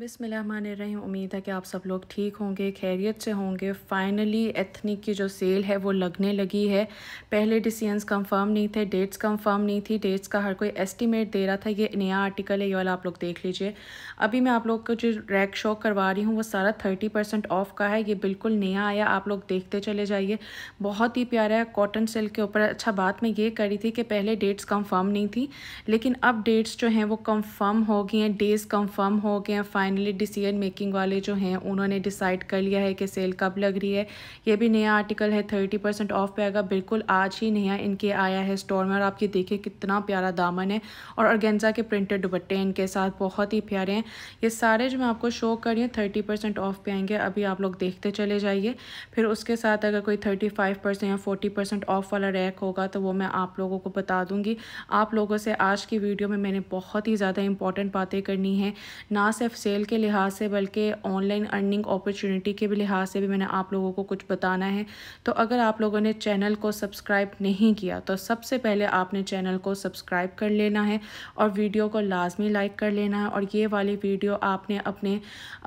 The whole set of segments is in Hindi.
बिसमीम उम्मीद है कि आप सब लोग ठीक होंगे खैरियत से होंगे फ़ाइनली एथनिक की जो सेल है वो लगने लगी है पहले डिसीजंस कंफर्म नहीं थे डेट्स कंफर्म नहीं थी डेट्स का हर कोई एस्टीमेट दे रहा था ये नया आर्टिकल है ये वाला आप लोग देख लीजिए अभी मैं आप लोग को जो रैक शो करवा रही हूँ वो सारा थर्टी परसेंट ऑफ का है ये बिल्कुल नया आया आप लोग देखते चले जाइए बहुत ही प्यारा है कॉटन सिल्क के ऊपर अच्छा बात मैं ये करी थी कि पहले डेट्स कन्फर्म नहीं थी लेकिन अब डेट्स जो हैं वो कन्फर्म हो गई हैं डेज़ कन्फर्म हो गए हैं फाइनली डिसीजन मेकिंग वाले जो हैं उन्होंने डिसाइड कर लिया है कि सेल कब लग रही है ये भी नया आर्टिकल है थर्टी परसेंट ऑफ पे आएगा बिल्कुल आज ही नया इनके आया है स्टोर में और आप ये देखें कितना प्यारा दामन है और ऑर्गेन्जा के प्रिंटेड दुपट्टे इनके साथ बहुत ही प्यारे हैं ये सारे जो मैं आपको शो कर रही हूँ थर्टी परसेंट ऑफ पे आएंगे अभी आप लोग देखते चले जाइए फिर उसके साथ अगर कोई थर्टी फाइव परसेंट या फोर्टी परसेंट ऑफ वाला रैक होगा तो वो मैं आप लोगों को बता दूंगी आप लोगों से आज की वीडियो में मैंने बहुत ही ज़्यादा इंपॉर्टेंट बातें करनी है ना सिर्फ सेल के लिहाज से बल्कि ऑनलाइन अर्निंग अपॉर्चुनिटी के भी लिहाज से भी मैंने आप लोगों को कुछ बताना है तो अगर आप लोगों ने चैनल को सब्सक्राइब नहीं किया तो सबसे पहले आपने चैनल को सब्सक्राइब कर लेना है और वीडियो को लाजमी लाइक कर लेना है और ये वाली वीडियो आपने अपने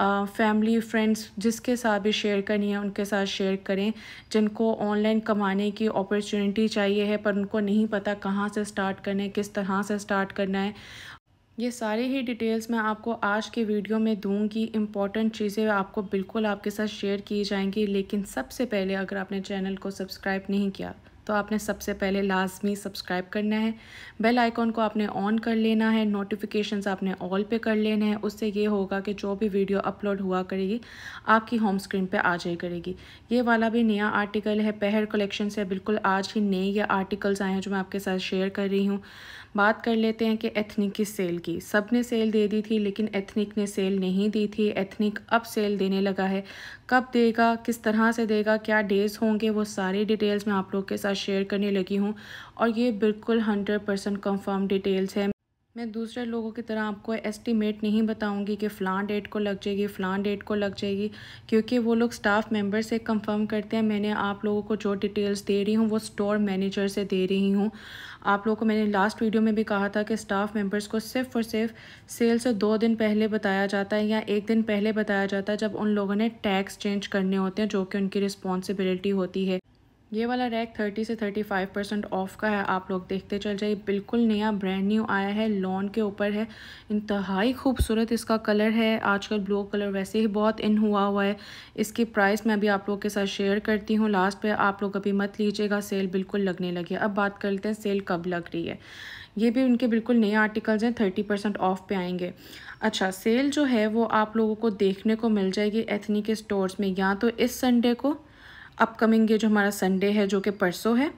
फैमिली फ्रेंड्स जिसके साथ भी शेयर करनी है उनके साथ शेयर करें जिनको ऑनलाइन कमाने की अपॉर्चुनिटी चाहिए है पर उनको नहीं पता कहाँ से स्टार्ट करना है किस तरह से स्टार्ट करना है ये सारे ही डिटेल्स मैं आपको आज के वीडियो में दूंगी इंपॉर्टेंट चीज़ें आपको बिल्कुल आपके साथ शेयर की जाएंगी लेकिन सबसे पहले अगर आपने चैनल को सब्सक्राइब नहीं किया तो आपने सबसे पहले लाजमी सब्सक्राइब करना है बेल आइकॉन को आपने ऑन कर लेना है नोटिफिकेशंस आपने ऑल पे कर लेने हैं उससे ये होगा कि जो भी वीडियो अपलोड हुआ करेगी आपकी होम स्क्रीन पे आ जाए करेगी ये वाला भी नया आर्टिकल है पहर कलेक्शन से बिल्कुल आज ही नए ये आर्टिकल्स आए हैं जो मैं आपके साथ शेयर कर रही हूँ बात कर लेते हैं कि एथनिक की सेल की सब ने सेल दे दी थी लेकिन एथनिक ने सेल नहीं दी थी एथनिक अब सेल देने लगा है कब देगा किस तरह से देगा क्या डेज़ होंगे वो सारी डिटेल्स मैं आप लोग के साथ साथ शेयर करने लगी हूँ और ये बिल्कुल हंड्रेड परसेंट कन्फर्म डिटेल्स है मैं दूसरे लोगों की तरह आपको एस्टिमेट नहीं बताऊंगी कि फ़लाँ डेट को लग जाएगी फ़लाँ डेट को लग जाएगी क्योंकि वो लोग स्टाफ मेंबर से कंफर्म करते हैं मैंने आप लोगों को जो डिटेल्स दे रही हूँ वो स्टोर मैनेजर से दे रही हूँ आप लोगों को मैंने लास्ट वीडियो में भी कहा था कि स्टाफ मेंबर्स को सिर्फ और सिर्फ सेल से दो दिन पहले बताया जाता है या एक दिन पहले बताया जाता है जब उन लोगों ने टैक्स चेंज करने होते हैं जो कि उनकी रिस्पॉन्सिबिलिटी होती है ये वाला रैक 30 से 35 परसेंट ऑफ का है आप लोग देखते चल जाइए बिल्कुल नया ब्रांड न्यू आया है लॉन के ऊपर है इंतहाई खूबसूरत इसका कलर है आजकल ब्लू कलर वैसे ही बहुत इन हुआ हुआ है इसकी प्राइस मैं अभी आप लोग के साथ शेयर करती हूँ लास्ट पे आप लोग अभी मत लीजिएगा सेल बिल्कुल लगने लगी अब बात करते हैं सेल कब लग रही है ये भी उनके बिल्कुल नए आर्टिकल्स हैं थर्टी परसेंट ऑफ पे आएंगे अच्छा सेल जो है वो आप लोगों को देखने को मिल जाएगी एथनी के स्टोर्स में या तो इस संडे को अपकमिंग ये जो हमारा संडे है जो कि परसों है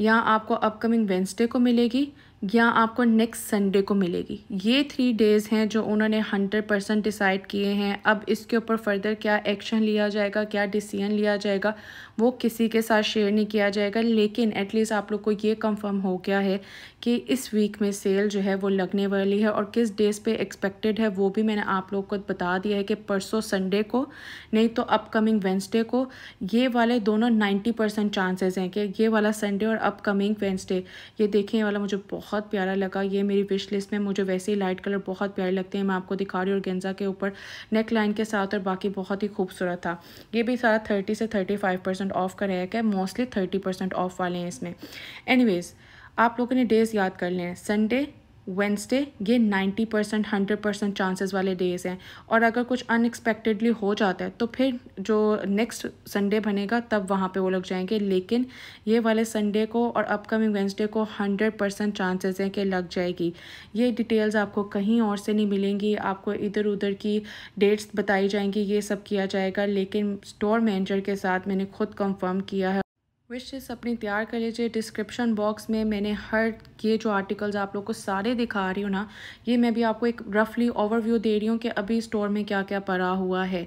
या आपको अपकमिंग वेंसडे को मिलेगी या आपको नेक्स्ट संडे को मिलेगी ये थ्री डेज़ हैं जो उन्होंने हंड्रेड परसेंट डिसाइड किए हैं अब इसके ऊपर फर्दर क्या एक्शन लिया जाएगा क्या डिसीजन लिया जाएगा वो किसी के साथ शेयर नहीं किया जाएगा लेकिन एटलीस्ट आप लोग को ये कंफर्म हो गया है कि इस वीक में सेल जो है वो लगने वाली है और किस डेज़ पे एक्सपेक्टेड है वो भी मैंने आप लोग को बता दिया है कि परसों संडे को नहीं तो अपकमिंग वेंसडे को ये वाले दोनों नाइन्टी परसेंट चांसेज हैं कि ये वाला संडे और अपकमिंग वेंसडे ये देखने वाला मुझे बहुत प्यारा लगा ये मेरी विश लिस्ट में मुझे वैसे ही लाइट कलर बहुत प्यारे लगते हैं मैं आपको दिखा रही हूँ और गेंजा के ऊपर नेक लाइन के साथ और बाकी बहुत ही खूबसूरत था ये भी सारा थर्टी से थर्टी फाइव परसेंट ऑफ का रहेगा मोस्टली थर्टी परसेंट ऑफ वाले हैं इसमें एनीवेज़ आप लोग ने डेज़ याद कर लें संडे वेंसडे ये ninety percent hundred percent chances वाले डेज़ हैं और अगर कुछ अनएक्सपेक्टेडली हो जाता है तो फिर जो नेक्स्ट संडे बनेगा तब वहाँ पे वो लोग जाएंगे लेकिन ये वाले संडे को और अपकमिंग वेंसडे को हंड्रेड परसेंट चांसेज हैं कि लग जाएगी ये डिटेल्स आपको कहीं और से नहीं मिलेंगी आपको इधर उधर की डेट्स बताई जाएंगी ये सब किया जाएगा लेकिन स्टोर मैनेजर के साथ मैंने खुद कंफर्म किया है विशेष अपनी तैयार कर लीजिए डिस्क्रिप्शन बॉक्स में मैंने हर ये जो आर्टिकल्स आप लोग को सारे दिखा रही हूँ ना ये मैं भी आपको एक रफली ओवरव्यू दे रही हूँ कि अभी स्टोर में क्या क्या पड़ा हुआ है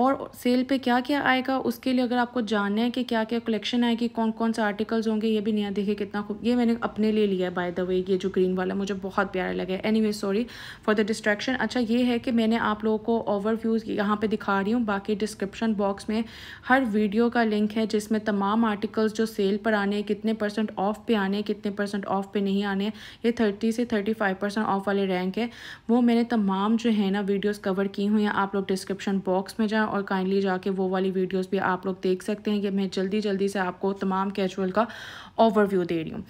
और सेल पे क्या क्या आएगा उसके लिए अगर आपको जानना है कि क्या क्या कलेक्शन आएगी कौन कौन से आर्टिकल्स होंगे ये भी नया देखे कितना खूब ये मैंने अपने लिए लिया है बाय द वे ये जो ग्रीन वाला मुझे बहुत प्यारा लगा anyway sorry for the distraction अच्छा ये है कि मैंने आप लोगों को ओवर व्यूज़ यहाँ पर दिखा रही हूँ बाकी डिस्क्रिप्शन बॉक्स में हर वीडियो का लिंक है जिसमें तमाम आर्टिकल्स जो सेल पर आने कितने परसेंट ऑफ पे आने कितने परसेंट ऑफ पे नहीं आने ये थर्टी से थर्टी फाइव परसेंट ऑफ वाले रैंक है वो मैंने तमाम जो है ना वीडियोज़ कवर की हुई हैं आप लोग डिस्क्रिप्शन बॉक्स में जाए हैं और काइंडली जाके वो वाली वीडियोस भी आप लोग देख सकते हैं कि मैं जल्दी जल्दी से आपको तमाम कैजुअल का ओवरव्यू दे रही हूँ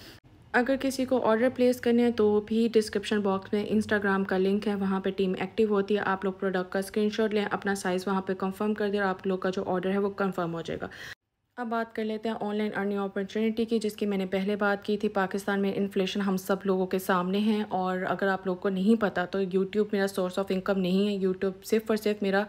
अगर किसी को ऑर्डर प्लेस करने हैं तो भी डिस्क्रिप्शन बॉक्स में इंस्टाग्राम का लिंक है वहाँ पे टीम एक्टिव होती है आप लोग प्रोडक्ट का स्क्रीनशॉट लें अपना साइज़ वहाँ पे कंफर्म कर दें और आप लोग का जो ऑर्डर है वो कंफर्म हो जाएगा अब बात कर लेते हैं ऑनलाइन अर्निंग अपॉर्चुनिटी की जिसकी मैंने पहले बात की थी पाकिस्तान में इन्फ्लेशन हम सब लोगों के सामने है और अगर आप लोग को नहीं पता तो यूट्यूब मेरा सोर्स ऑफ इनकम नहीं है यूट्यूब सिर्फ और सिर्फ मेरा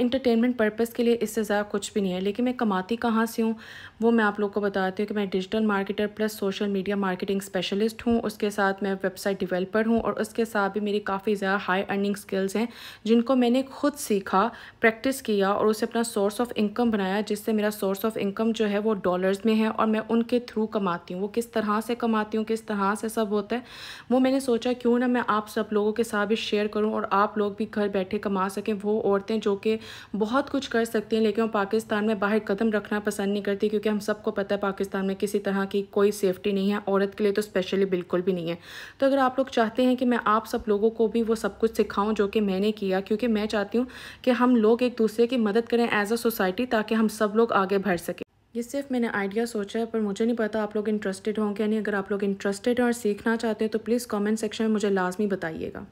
इंटरटेनमेंट पर्पज़ के लिए इससे ज़्यादा कुछ भी नहीं है लेकिन मैं कमाती कहाँ से हूँ वो मैं आप लोग को बताती हूँ कि मैं digital marketer plus social media marketing specialist हूँ उसके साथ मैं वेबसाइट डिवेलपर हूँ और उसके साथ भी मेरी काफ़ी ज़्यादा हाई अर्निंग स्किल्स हैं जिनको मैंने खुद सीखा प्रैक्टिस किया और उसे अपना सोर्स ऑफ इनकम बनाया जिससे मेरा सोर्स ऑफ ऑफ इनकम जो है वो डॉलर्स में है और मैं उनके थ्रू कमाती हूँ वो किस तरह से कमाती हूँ किस तरह से सब होता है वो मैंने सोचा क्यों ना मैं आप सब लोगों के साथ भी शेयर करूँ और आप लोग भी घर बैठे कमा सकें वो औरतें जो कि बहुत कुछ कर सकती हैं लेकिन वो पाकिस्तान में बाहर कदम रखना पसंद नहीं करती क्योंकि हम सबको पता है पाकिस्तान में किसी तरह की कोई सेफ्टी नहीं है औरत के लिए तो स्पेशली बिल्कुल भी नहीं है तो अगर आप लोग चाहते हैं कि मैं आप सब लोगों को भी वो सब कुछ सिखाऊँ जो कि मैंने किया क्योंकि मैं चाहती हूँ कि हम लोग एक दूसरे की मदद करें एज अ सोसाइटी ताकि हम सब लोग आगे बढ़ ये सिर्फ मैंने आइडिया सोचा है पर मुझे नहीं पता आप लोग इंटरेस्टेड होंगे या नहीं अगर आप लोग इंटरेस्टेड हैं और सीखना चाहते हैं तो प्लीज़ कमेंट सेक्शन में मुझे लाजमी बताइएगा